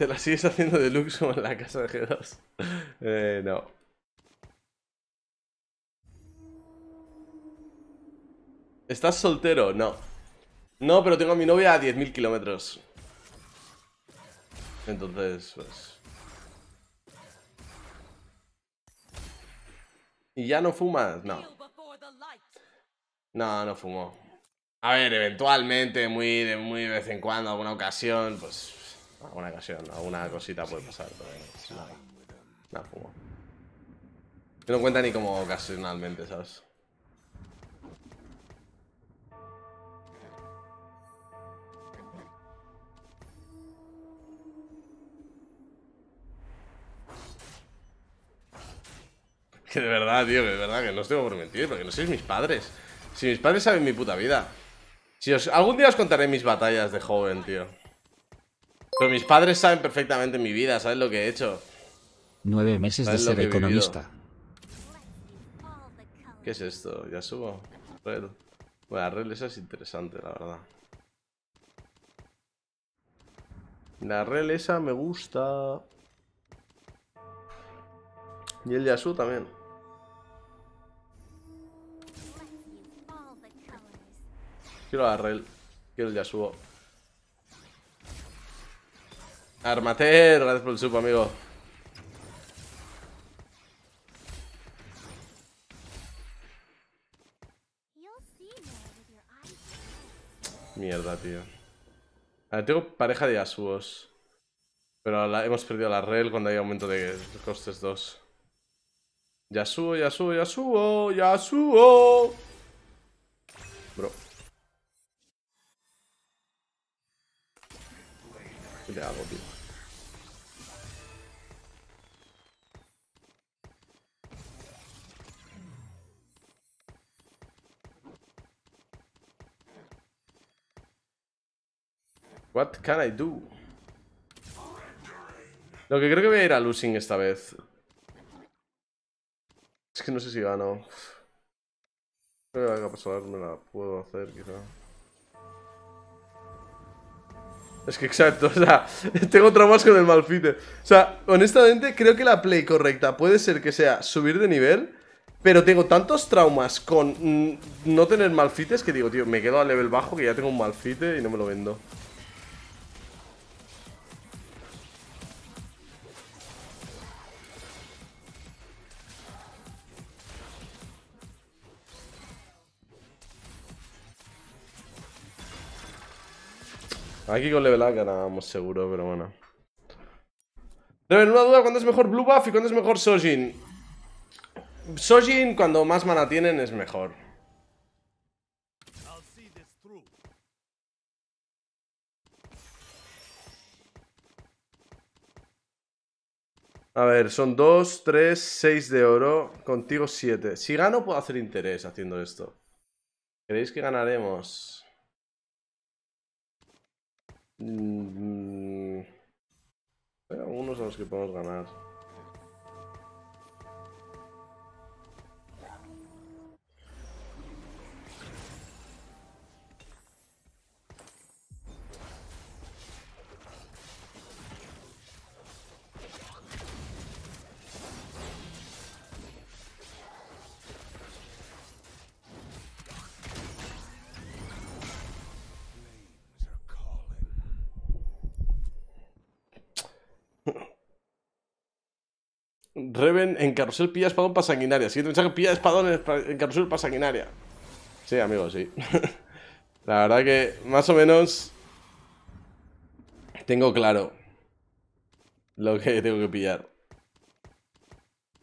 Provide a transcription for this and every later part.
¿Te la sigues haciendo de luxo en la casa de G2? eh, no. ¿Estás soltero? No. No, pero tengo a mi novia a 10.000 kilómetros. Entonces, pues... ¿Y ya no fumas? No. No, no fumo. A ver, eventualmente, muy de muy vez en cuando, alguna ocasión, pues alguna ocasión, alguna cosita puede pasar, pero nada. Nada, no cuenta ni como ocasionalmente, ¿sabes? Que de verdad, tío, que de verdad, que no os tengo por mentir, porque no sois mis padres. Si mis padres saben mi puta vida. Si os, algún día os contaré mis batallas de joven, tío. Pero mis padres saben perfectamente mi vida, saben lo que he hecho? Nueve meses de ser economista. ¿Qué es esto? Ya subo. Red. Bueno, red esa es interesante, la verdad. La rel esa me gusta. Y el Yasuo también. Quiero la rel. Quiero el Yasuo. Armater, gracias por el supo, amigo. Mierda, tío. A ver, tengo pareja de Asuos. Pero hemos perdido la rel cuando hay aumento de costes 2. Yasuo, Yasuo, Yasuo, Yasuo. Bro. ¿Qué le hago, tío? What can I do? Lo que creo que voy a ir a losing esta vez. Es que no sé si gano. Creo que me la puedo hacer, quizá. Es que exacto, o sea, tengo traumas con el malfite. O sea, honestamente creo que la play correcta puede ser que sea subir de nivel, pero tengo tantos traumas con no tener malfites que digo, tío, me quedo a level bajo que ya tengo un malfite y no me lo vendo. Aquí con level up ganábamos seguro, pero bueno. De una duda, ¿cuándo es mejor Blue Buff y cuándo es mejor Sojin? Sojin, cuando más mana tienen, es mejor. A ver, son 2, 3, 6 de oro. Contigo 7. Si gano, puedo hacer interés haciendo esto. ¿Creéis que ganaremos? Mm, mm. unos a los que podemos ganar. en Carrusel pilla espadón para sanguinaria. Siguiente mensaje, pilla espadón en, Carrusel para sanguinaria. Sí, amigos, sí. La verdad que más o menos tengo claro lo que tengo que pillar.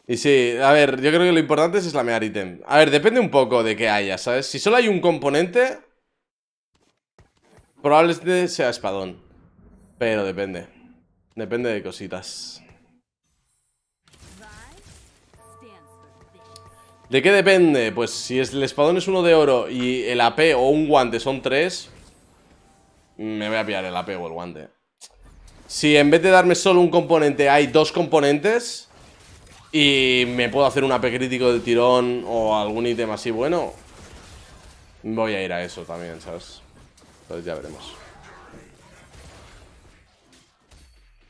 Y sí, a ver, yo creo que lo importante es slamear ítem. A ver, depende un poco de qué haya, ¿sabes? Si solo hay un componente, probablemente sea espadón. Pero depende. Depende de cositas. ¿De qué depende? Pues si el espadón es uno de oro y el AP o un guante son tres, me voy a pillar el AP o el guante. Si en vez de darme solo un componente hay dos componentes y me puedo hacer un AP crítico de tirón o algún ítem así bueno, voy a ir a eso también, ¿sabes? Entonces ya veremos.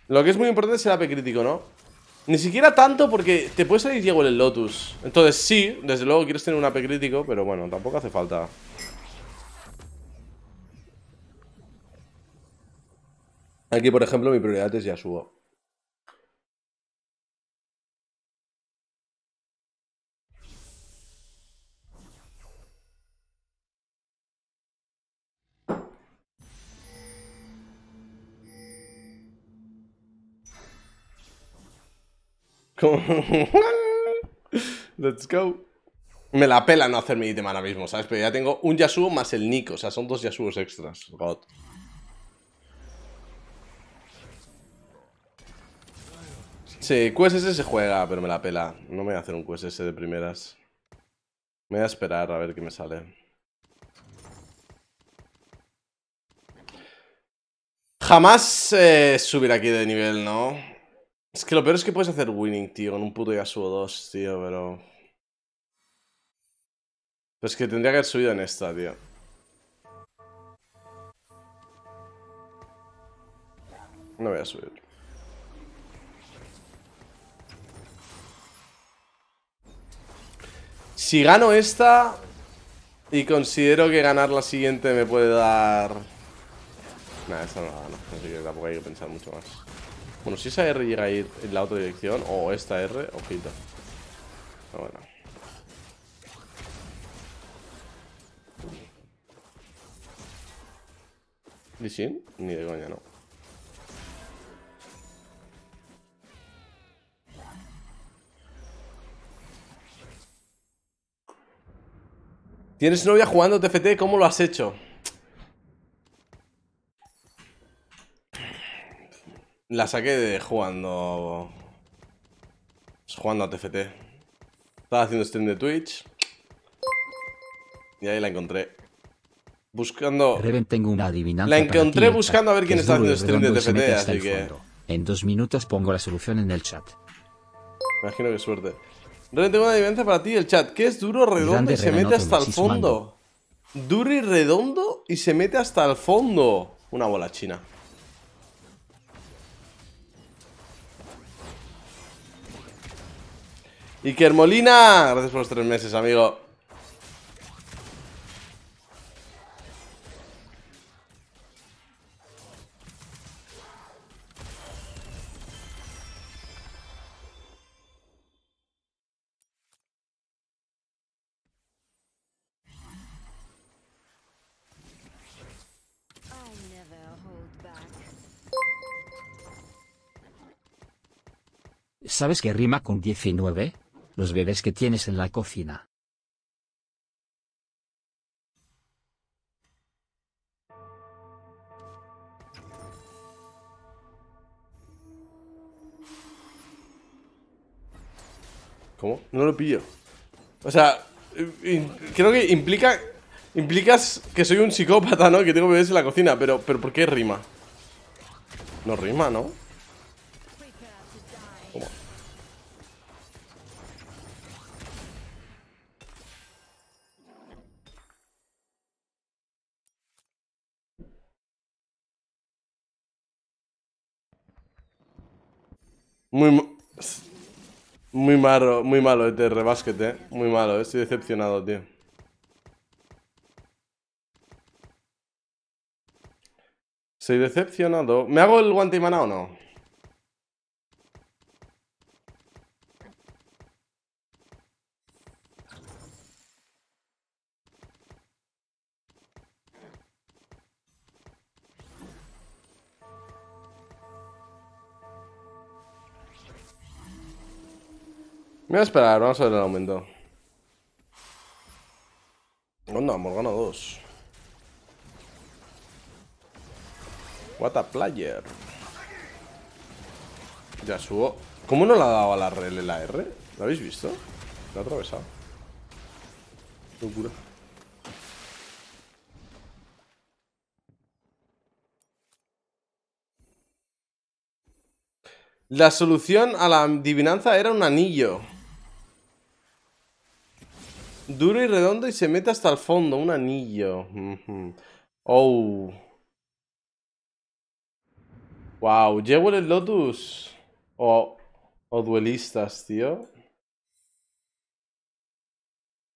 Lo que es muy importante es el AP crítico, ¿no? Ni siquiera tanto porque te puede salir Diego en el Lotus. Entonces sí, desde luego quieres tener un AP crítico, pero bueno, tampoco hace falta. Aquí, por ejemplo, mi prioridad es subo Let's go. Me la pela no hacer mi ítem ahora mismo, ¿sabes? Pero ya tengo un Yasuo más el Nico. O sea, son dos Yasuos extras. God. Sí, QSS se juega, pero me la pela. No me voy a hacer un QSS de primeras. Me voy a esperar a ver qué me sale. Jamás eh, subir aquí de nivel, ¿no? Es que lo peor es que puedes hacer winning, tío, con un puto Yasuo 2, tío, pero... Es que tendría que haber subido en esta, tío. No voy a subir. Si gano esta y considero que ganar la siguiente me puede dar... Nada, esta no la gano, así que tampoco hay que pensar mucho más. Bueno, si esa R llega a ir en la otra dirección O esta R, ojito Pero bueno sin? Ni de coña, no ¿Tienes novia jugando TFT? ¿Cómo lo has hecho? La saqué de jugando... Jugando a TFT. Estaba haciendo stream de Twitch. Y ahí la encontré. Buscando... Reven, tengo una adivinanza la encontré buscando a ver quién está haciendo stream de TFT, así que... En dos minutos pongo la solución en el chat. Imagino que suerte. Reven, tengo una adivinanza para ti, el chat. ¿Qué es duro, redondo y se mete hasta el fondo? Duro y redondo y se mete hasta el fondo. Una bola china. Iker Molina, gracias por los tres meses, amigo. ¿Sabes qué rima con 19? los bebés que tienes en la cocina. ¿Cómo? No lo pillo. O sea, eh, creo que implica. Implicas que soy un psicópata, ¿no? Que tengo bebés en la cocina, pero, pero ¿por qué rima? No rima, ¿no? Muy, muy malo, muy malo este rebásquete eh. Muy malo, eh. estoy decepcionado, tío. Estoy decepcionado. ¿Me hago el guante y o no? Espera, a esperar, vamos a ver el aumento. Onda, ganado dos What a player. Ya subo. ¿Cómo no la ha dado a la RL la R? ¿La habéis visto? La ha atravesado. Locura. La solución a la adivinanza era un anillo. Duro y redondo y se mete hasta el fondo. Un anillo. Oh. Wow. ¿Jewel el Lotus? O, o duelistas, tío.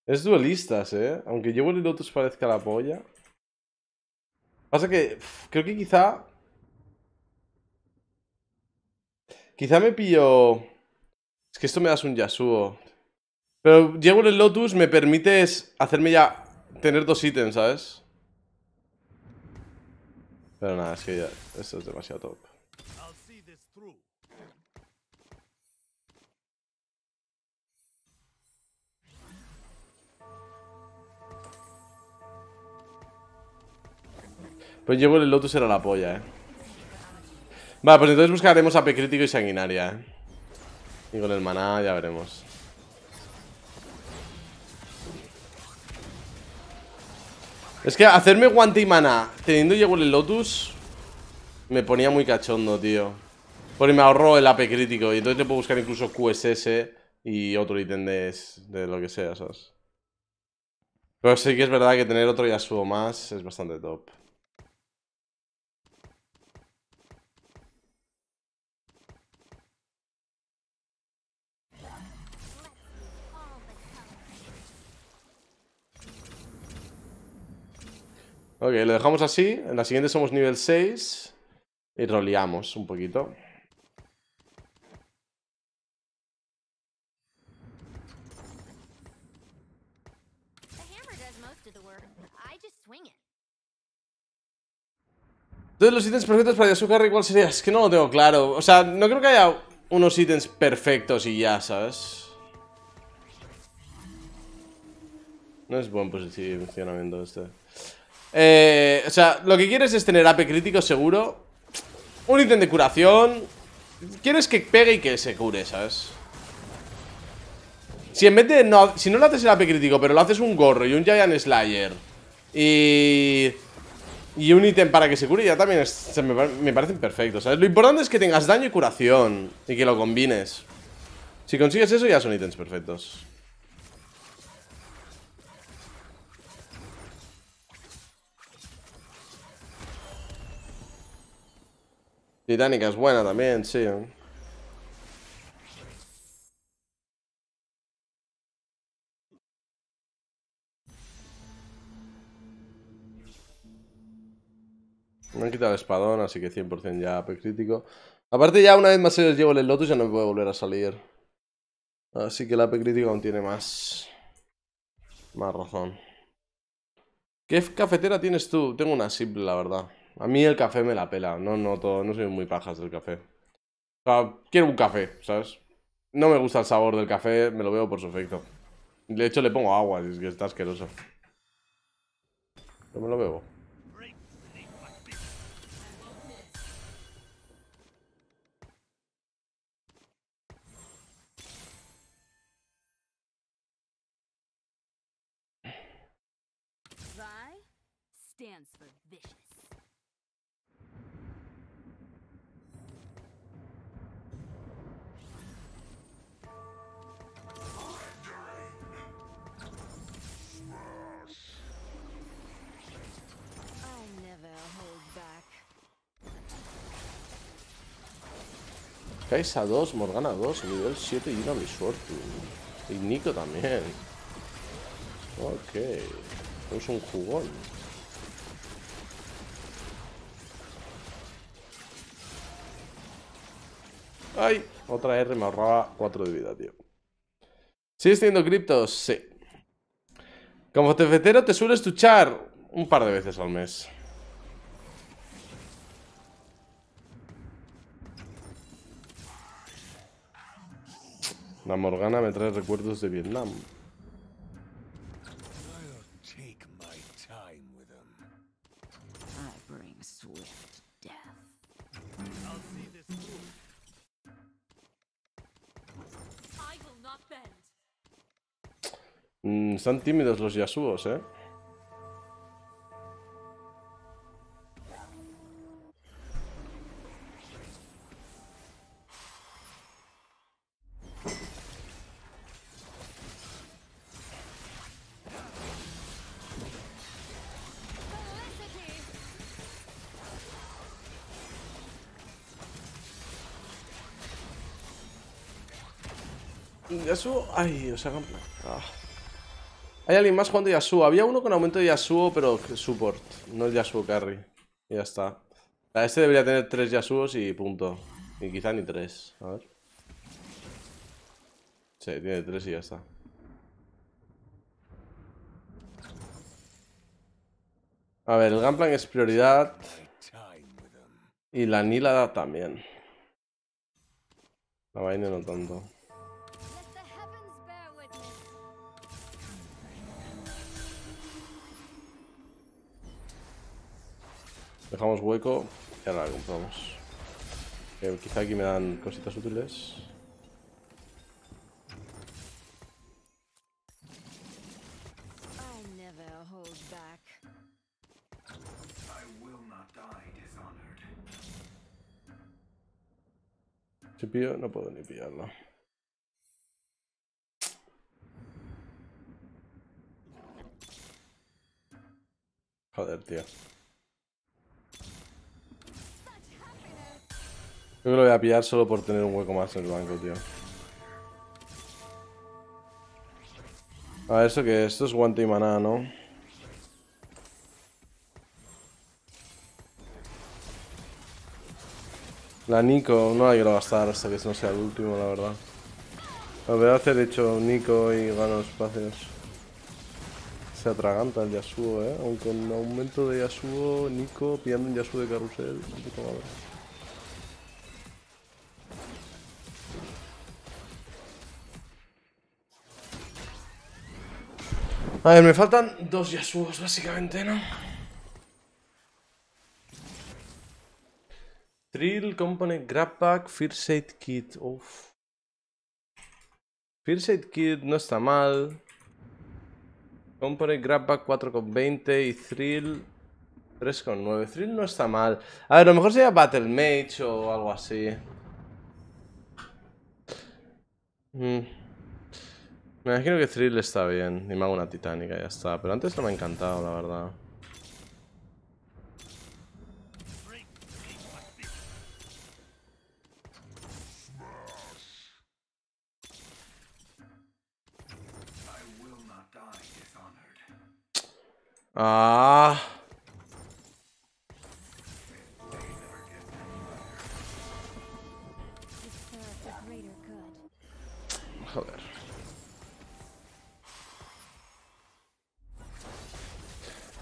Es duelistas, eh. Aunque Jewel el Lotus parezca la polla. Pasa que creo que quizá... Quizá me pillo... Es que esto me das un Yasuo, pero llevo el Lotus, me permite hacerme ya tener dos ítems, ¿sabes? Pero nada, es que ya... Esto es demasiado top. Pues llevo el Lotus era la polla, eh. Vale, pues entonces buscaremos a crítico y sanguinaria, eh. Y con el maná ya veremos. Es que hacerme guante y mana teniendo ya el Lotus me ponía muy cachondo, tío. Porque me ahorro el AP crítico y entonces te puedo buscar incluso QSS y otro ítem de, de lo que sea, ¿sabes? Pero sí que es verdad que tener otro Yasuo más es bastante top. Ok, lo dejamos así. En la siguiente somos nivel 6. Y roleamos un poquito. Entonces los ítems perfectos para Yasukarra cuál sería... Es que no lo tengo claro. O sea, no creo que haya unos ítems perfectos y ya, ¿sabes? No es buen posicionamiento este. Eh, o sea, lo que quieres es tener AP crítico seguro. Un ítem de curación. Quieres que pegue y que se cure, ¿sabes? Si en vez de... No, si no lo haces el AP crítico, pero lo haces un gorro y un Giant Slayer. Y... Y un ítem para que se cure ya también me, me, parecen perfectos, ¿sabes? Lo importante es que tengas daño y curación Y que lo combines Si consigues eso ya son ítems perfectos Titánica es buena también, sí. Me han quitado el espadón, así que 100% ya AP crítico. Aparte ya una vez más se llevo el Lotus ya no me puedo volver a salir. Así que el AP crítico aún tiene más... Más razón. ¿Qué cafetera tienes tú? Tengo una simple, la verdad. A mí el café me la pela. No todo, no soy muy pajas del café. O sea, quiero un café, ¿sabes? No me gusta el sabor del café, me lo veo por su efecto. De hecho, le pongo agua, es que está asqueroso. me lo bebo. Kaisa a 2, Morgana 2, nivel 7 y una mi suerte. Y Nico también. Ok. Es un jugón. ¡Ay! Otra R me ahorraba 4 de vida, tío. ¿Sigues teniendo criptos? Sí. Como tefetero te sueles duchar un par de veces al mes. La Morgana me trae recuerdos de Vietnam. Mm, están tímidos los Yasuos, ¿eh? Ay, o sea, ah. Hay alguien más jugando Yasuo. Había uno con aumento de Yasuo, pero support. No el Yasuo carry. Y ya está. Este debería tener tres Yasuos y punto. Y quizá ni tres. A ver. Sí, tiene tres y ya está. A ver, el Gunplank es prioridad. Y la Nila también. La vaina no tanto. Dejamos hueco y ahora compramos. Eh, quizá aquí me dan cositas útiles. Si pillo, no puedo ni pillarlo. Joder, tío. Creo que lo voy a pillar solo por tener un hueco más en el banco, tío. A ver, ¿eso que Esto es guante y maná, ¿no? La Nico, no la quiero gastar hasta que no sea el último, la verdad. Lo voy a hacer hecho Nico y gano espacios. Se atraganta el Yasuo, ¿eh? Aunque con aumento de Yasuo, Nico, pillando un Yasuo de carrusel, un poco madre. A ver, me faltan dos Yasuos, básicamente, ¿no? Thrill, Component, Grab Pack, First Aid Kit. Uf. First Aid Kit no está mal. Component, Grab Pack 4,20 y Thrill 3,9. Thrill no está mal. A ver, a lo mejor sería Battle Mage o algo así. Mmm... Me imagino que Thrill está bien. Y me hago una titánica, ya está. Pero antes no me ha encantado, la verdad. Ah.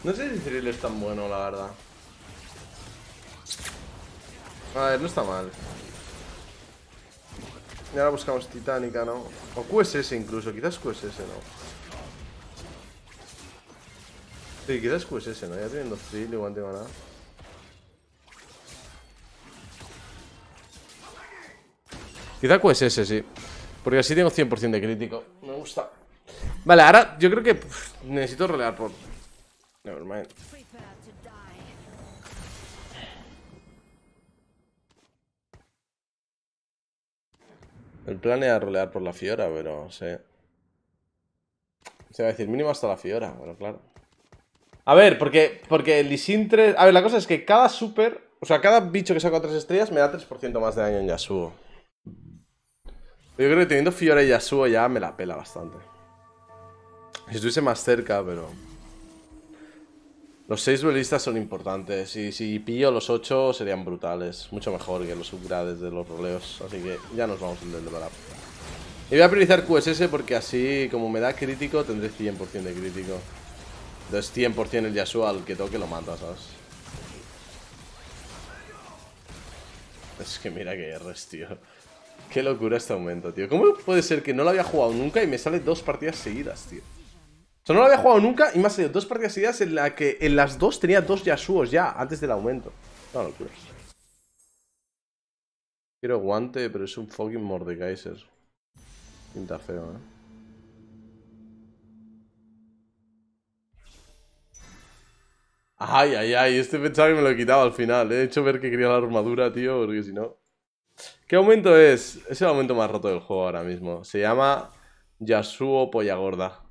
No sé si Cyril es tan bueno, la verdad. A ver, no está mal. Y ahora buscamos Titánica, ¿no? O QSS incluso, quizás QSS, ¿no? Sí, quizás QSS, ¿no? Ya teniendo Cyril igual tengo nada. Quizá QSS, sí. Porque así tengo 100% de crítico. Me gusta. Vale, ahora yo creo que necesito relear por Nevermind El plan era rolear por la Fiora, pero sé. Se va a decir mínimo hasta la Fiora, bueno, claro. A ver, porque, porque el disintre, A ver, la cosa es que cada super... O sea, cada bicho que saco 3 estrellas me da 3% más de daño en Yasuo. Yo creo que teniendo Fiora y Yasuo ya me la pela bastante. Si estuviese más cerca, pero... Los seis duelistas son importantes y si pillo los ocho serían brutales. Mucho mejor que los subgrades de los roleos. Así que ya nos vamos del develop. Y voy a priorizar QSS porque así, como me da crítico, tendré 100% de crítico. Entonces 100% el Yasuo al que toque lo mata, ¿sabes? Es que mira que erres, tío. Qué locura este aumento, tío. ¿Cómo puede ser que no lo había jugado nunca y me sale dos partidas seguidas, tío? no lo había jugado nunca y más ha salido dos partidas seguidas en, la que, en las dos tenía dos Yasuos ya, antes del aumento. locura. Quiero guante, pero es un fucking Mordekaiser. Pinta feo, ¿eh? Ay, ay, ay, este pensaba que me lo quitaba al final. ¿eh? He hecho ver que quería la armadura, tío, porque si no... ¿Qué aumento es? Es el aumento más roto del juego ahora mismo. Se llama Yasuo Polla Gorda.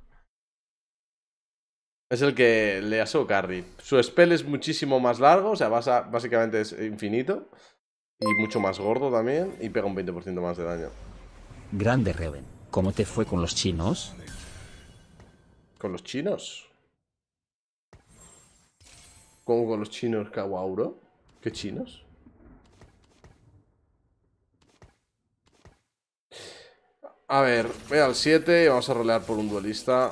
Es el que le hace carry. Su spell es muchísimo más largo, o sea, básicamente es infinito. Y mucho más gordo también. Y pega un 20% más de daño. Grande Reven. ¿Cómo te fue con los chinos? ¿Con los chinos? ¿Cómo con los chinos, Kawauro? ¿Qué chinos? A ver, ve al 7 y vamos a rolear por un duelista.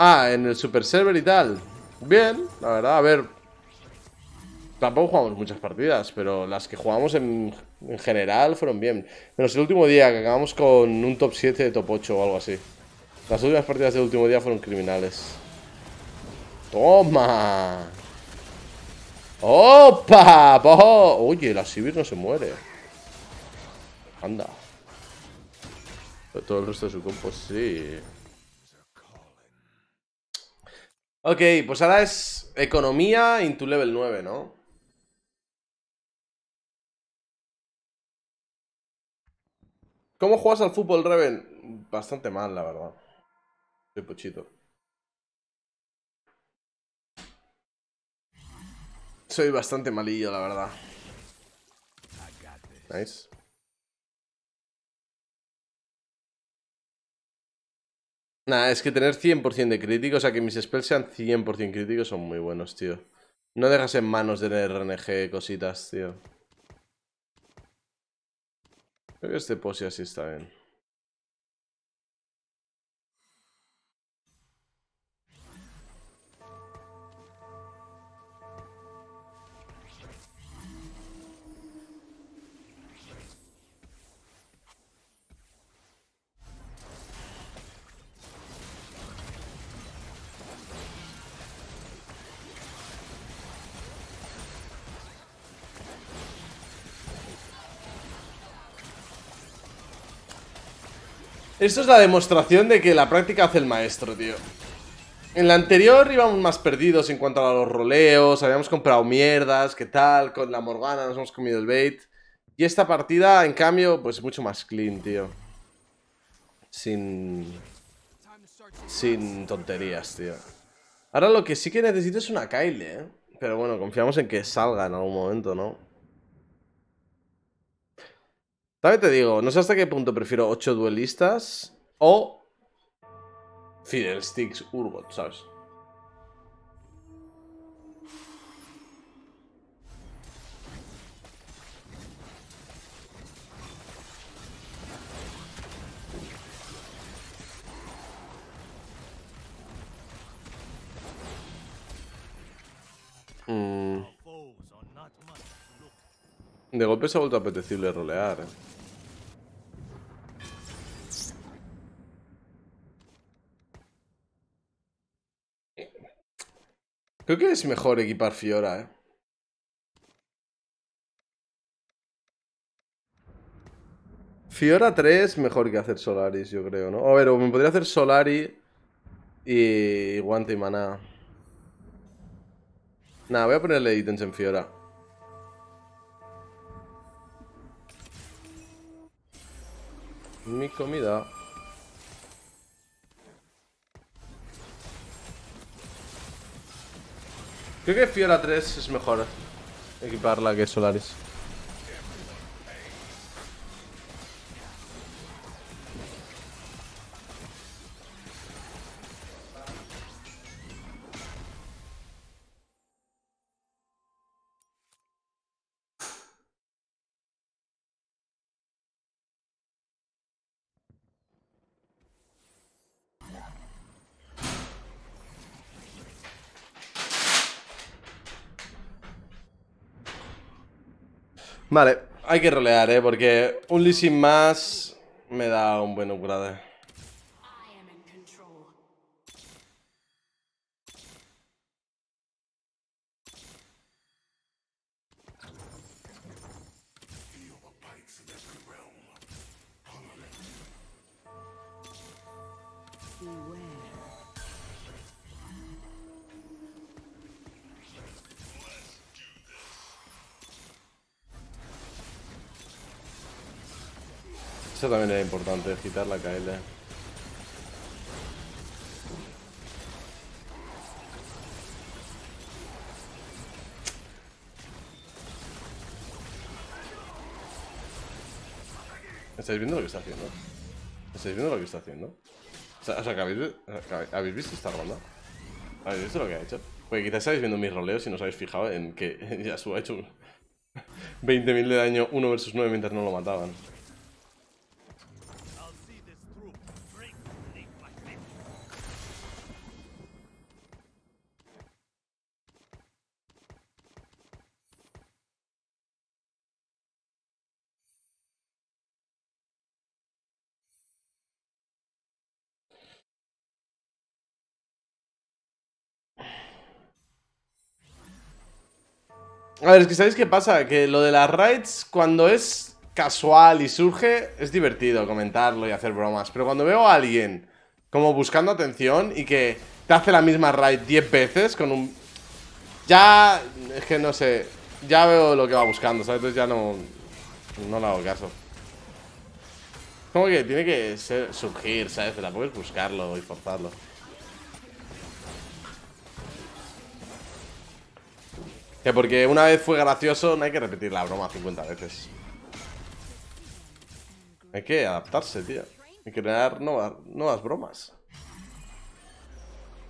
Ah, en el super server y tal. Bien, la verdad, a ver. Tampoco jugamos muchas partidas, pero las que jugamos en, general fueron bien. Menos el último día, que acabamos con un top 7 de top 8 o algo así. Las últimas partidas del último día fueron criminales. ¡Toma! ¡Opa! ¡Oh! Oye, la Sibir no se muere. Anda. todo el resto de su compo sí. Ok, pues ahora es economía tu level 9, ¿no? ¿Cómo juegas al fútbol, Reven? Bastante mal, la verdad. Soy pochito. Soy bastante malillo, la verdad. Nice. Nada, es que tener 100% de críticos, o sea, que mis spells sean 100% críticos son muy buenos, tío. No dejas en manos de RNG cositas, tío. Creo que este pose así está bien. Esto es la demostración de que la práctica hace el maestro, tío. En la anterior íbamos más perdidos en cuanto a los roleos, habíamos comprado mierdas, qué tal, con la Morgana nos hemos comido el bait. Y esta partida, en cambio, pues mucho más clean, tío. Sin... Sin tonterías, tío. Ahora lo que sí que necesito es una Kyle, ¿eh? Pero bueno, confiamos en que salga en algún momento, ¿no? También te digo, no sé hasta qué punto prefiero 8 duelistas o Fiddlesticks Urbot, ¿sabes? Mm. De golpe se ha vuelto apetecible rolear. Eh. Creo que es mejor equipar Fiora, eh. Fiora 3 mejor que hacer Solaris, yo creo, ¿no? A ver, me podría hacer Solari y guante y maná. Nada, voy a ponerle ítems en Fiora. mi comida. Creo que Fiora 3 es mejor equiparla que Solaris. Vale, hay que rolear, ¿eh? Porque un leasing más me da un buen upgrade. Eso también era importante, quitar la KL. ¿Estáis viendo lo que está haciendo? ¿Estáis viendo lo que está haciendo? O sea, ¿habéis, visto esta ronda? ¿Habéis visto lo que ha hecho? Porque quizás estáis viendo mis roleos y no os habéis fijado en que Yasuo ha hecho 20.000 de daño 1 versus 9 mientras no lo mataban. A ver, es que ¿sabéis qué pasa? Que lo de las raids, cuando es casual y surge, es divertido comentarlo y hacer bromas. Pero cuando veo a alguien como buscando atención y que te hace la misma raid 10 veces con un... Ya... Es que no sé. Ya veo lo que va buscando, ¿sabes? Entonces ya no... No le hago caso. Como que tiene que surgir, ¿sabes? La puedes buscarlo y forzarlo. porque una vez fue gracioso, no hay que repetir la broma 50 veces. Hay que adaptarse, tío. Hay que crear nuevas, nuevas bromas.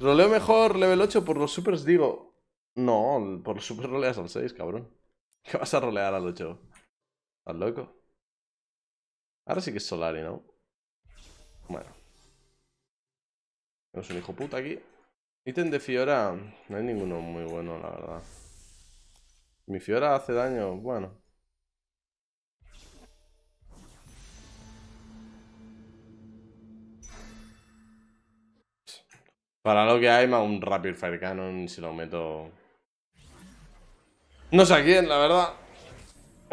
Roleo mejor level 8 por los supers, digo. No, por los supers roleas al 6, cabrón. ¿Qué vas a rolear al 8? ¿Estás loco? Ahora sí que es Solari, ¿no? Bueno. Tenemos un hijo puta aquí. Ítem de Fiora. No hay ninguno muy bueno, la verdad. Mi Fiora hace daño, bueno. Para lo que hay, más un Rapid Fire Cannon si lo meto... No sé a quién, la verdad.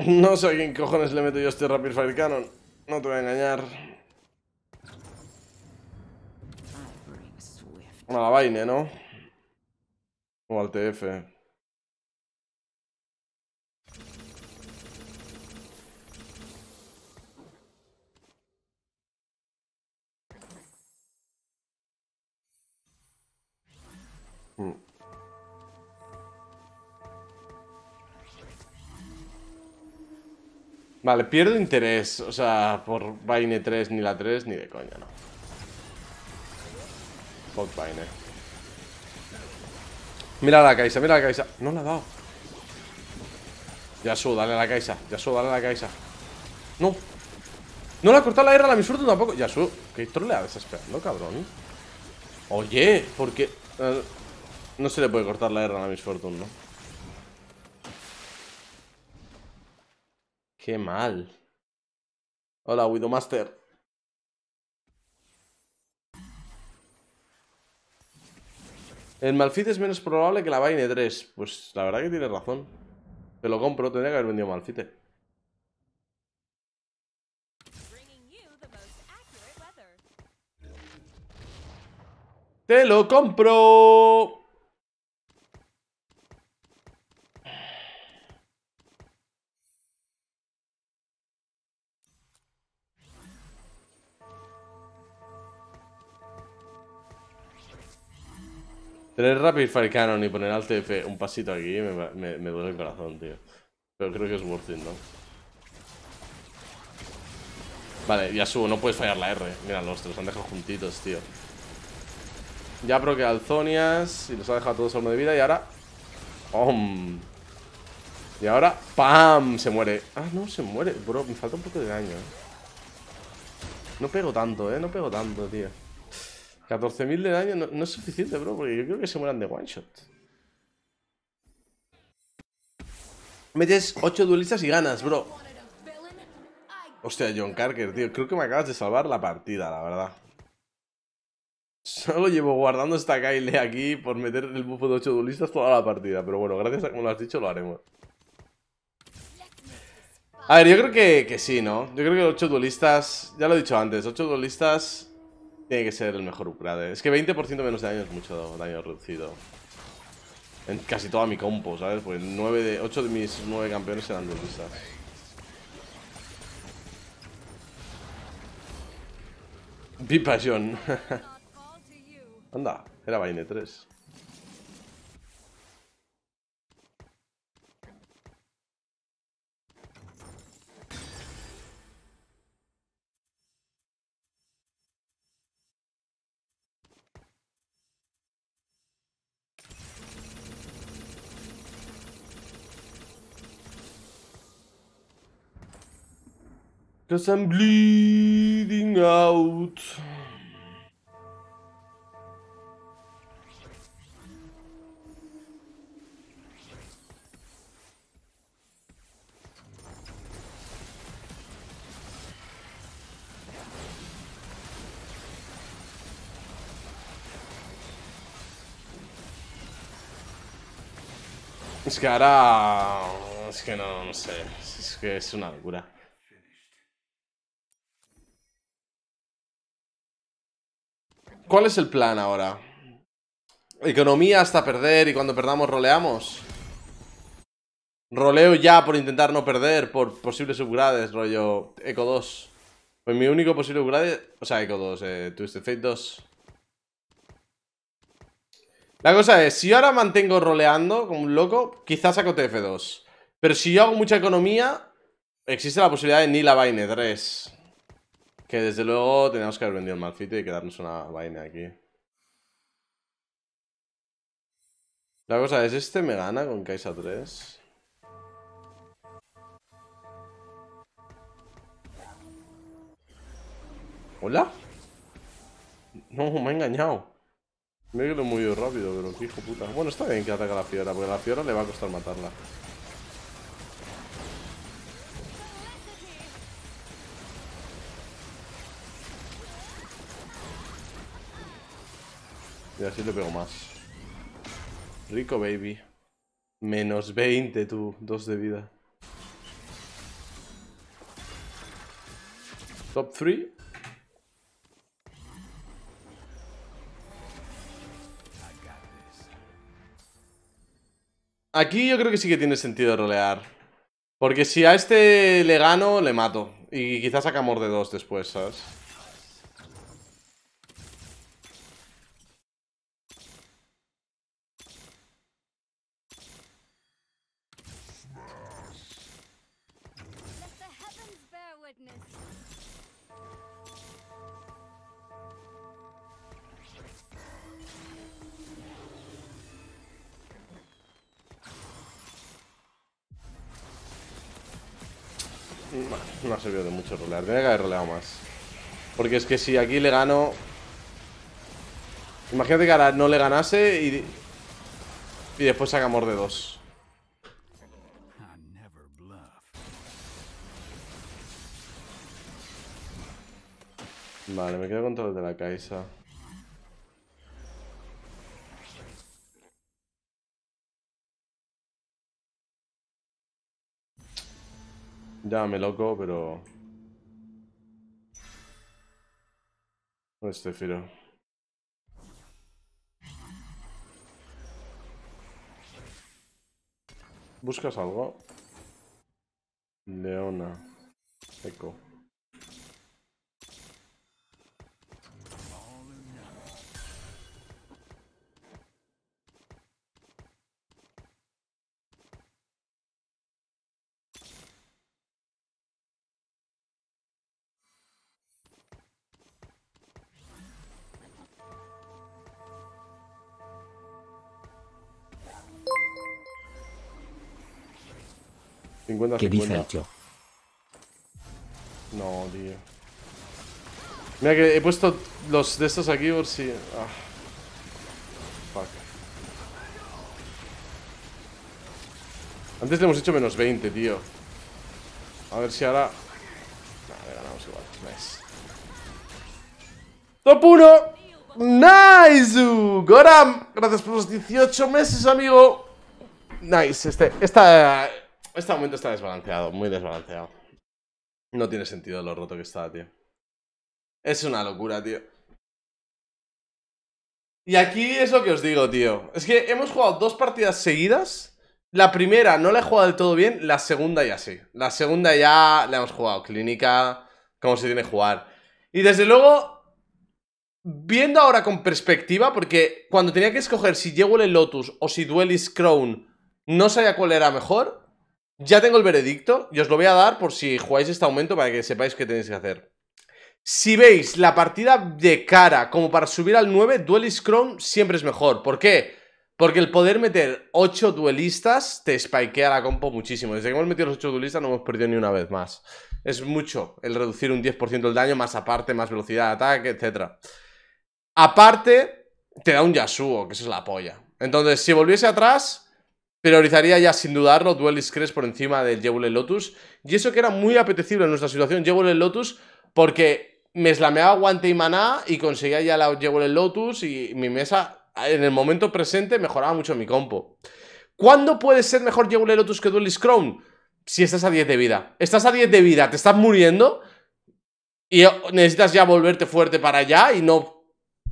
No sé a quién cojones le meto yo este Rapid Fire Cannon. No te voy a engañar. A la vaina, ¿no? O al TF. Mm. Vale, pierdo interés, o sea, por Vaine 3 ni la 3 ni de coña, no. Fuck Vaine. Mira la Kaisa, mira la Kaisa. No la ha dado. su dale a la Kaisa. su dale a la Kaisa. No. No le ha cortado la R a la Misurto tampoco. Yasu, ¿qué troleada estás cabrón? Oye, porque... Eh, no se le puede cortar la R a Miss Fortune, ¿no? Qué mal. Hola, Widowmaster. El Malfit es menos probable que la Vaine 3. Pues la verdad que tiene razón. Te lo compro, tendría que haber vendido Malfite. ¡Te lo compro! Tener Rapid Fire Cannon y poner al TF un pasito aquí me, duele el corazón, tío. Pero creo que es worth it, ¿no? Vale, ya subo, no puedes fallar la R. Mira, los tres han dejado juntitos, tío. Ya que Alzonias y los ha dejado todos a de vida y ahora. ¡Om! Y ahora. ¡Pam! Se muere. Ah, no, se muere. Bro, me falta un poco de daño, ¿eh? No pego tanto, eh. No pego tanto, tío. 14.000 de daño no, es suficiente, bro, porque yo creo que se mueran de one shot. Metes 8 duelistas y ganas, bro. Hostia, John Carker, tío. Creo que me acabas de salvar la partida, la verdad. Solo llevo guardando esta Kyle aquí por meter el buffo de 8 duelistas toda la partida. Pero bueno, gracias a como lo has dicho, lo haremos. A ver, yo creo que, que sí, ¿no? Yo creo que 8 duelistas... Ya lo he dicho antes, 8 duelistas... Tiene que ser el mejor upgrade. Es que 20% menos de daño es mucho daño reducido. En casi toda mi compo, ¿sabes? Porque de, 8 de mis 9 campeones eran duelistas. Vipa John. Anda, era Vaine 3. Cause I'm bleeding out. Esse cara... Acho que não, não sei. que é uma Nagura. ¿Cuál es el plan ahora? Economía hasta perder y cuando perdamos roleamos. Roleo ya por intentar no perder por posibles upgrades, rollo Eco 2. Pues mi único posible upgrade... O sea, Eco 2, eh, Twisted Fate 2. La cosa es, si ahora mantengo roleando como un loco, quizás saco TF2. Pero si yo hago mucha economía, existe la posibilidad de la vaina 3. Que desde luego teníamos que haber vendido el malfite y quedarnos una vaina aquí. La cosa es, ¿este me gana con Kaisa 3? ¿Hola? No, me ha engañado. Me he ido muy rápido, pero qué hijo puta. Bueno, está bien que ataca la fiora, porque la fiora le va a costar matarla. Y así le pego más. Rico, baby. Menos 20, tú. Dos de vida. Top 3. Aquí yo creo que sí que tiene sentido rolear. Porque si a este le gano, le mato. Y quizás saca de dos después, ¿sabes? No, ha servido de mucho rolear. Tenía que haber roleado más. Porque es que si aquí le gano... Imagínate que ahora no le ganase y... Y después saca de dos. Vale, me quedo con todo el de la Kai'Sa me loco, pero... Este pues, filo. ¿Buscas algo? Leona. Eco. 50, ¿Qué dice el No, tío. Mira que he puesto los de estos aquí por si... Ah. Fuck. Antes le hemos hecho menos 20, tío. A ver si ahora... Nah, ganamos igual. Nice. ¡Top 1! ¡Nice! Goram, gracias por los 18 meses, amigo. Nice, este, esta... Este momento está desbalanceado, muy desbalanceado. No tiene sentido lo roto que está, tío. Es una locura, tío. Y aquí es lo que os digo, tío. Es que hemos jugado dos partidas seguidas. La primera no la he jugado del todo bien, la segunda ya sí. La segunda ya la hemos jugado clínica, como se tiene que jugar. Y desde luego, viendo ahora con perspectiva, porque cuando tenía que escoger si llego el Lotus o si Duelis Crown, no sabía cuál era mejor. Ya tengo el veredicto y os lo voy a dar por si jugáis este aumento para que sepáis qué tenéis que hacer. Si veis la partida de cara como para subir al 9, Duelist Crown siempre es mejor. ¿Por qué? Porque el poder meter 8 duelistas te spikea la compo muchísimo. Desde que hemos metido los 8 duelistas no hemos perdido ni una vez más. Es mucho el reducir un 10% el daño, más aparte, más velocidad de ataque, etc. Aparte, te da un Yasuo, que eso es la polla. Entonces, si volviese atrás, priorizaría ya sin dudarlo Duelist Cres por encima del Yebule Lotus. Y eso que era muy apetecible en nuestra situación, el Lotus, porque me slameaba guante y maná y conseguía ya la el Lotus y mi mesa en el momento presente mejoraba mucho mi compo. ¿Cuándo puede ser mejor Yebule Lotus que Duelist Crown? Si estás a 10 de vida. Estás a 10 de vida, te estás muriendo y necesitas ya volverte fuerte para allá y no,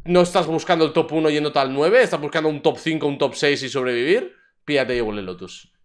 no estás buscando el top 1 yendo tal 9, estás buscando un top 5, un top 6 y sobrevivir Ποια τέχουν οι λότους.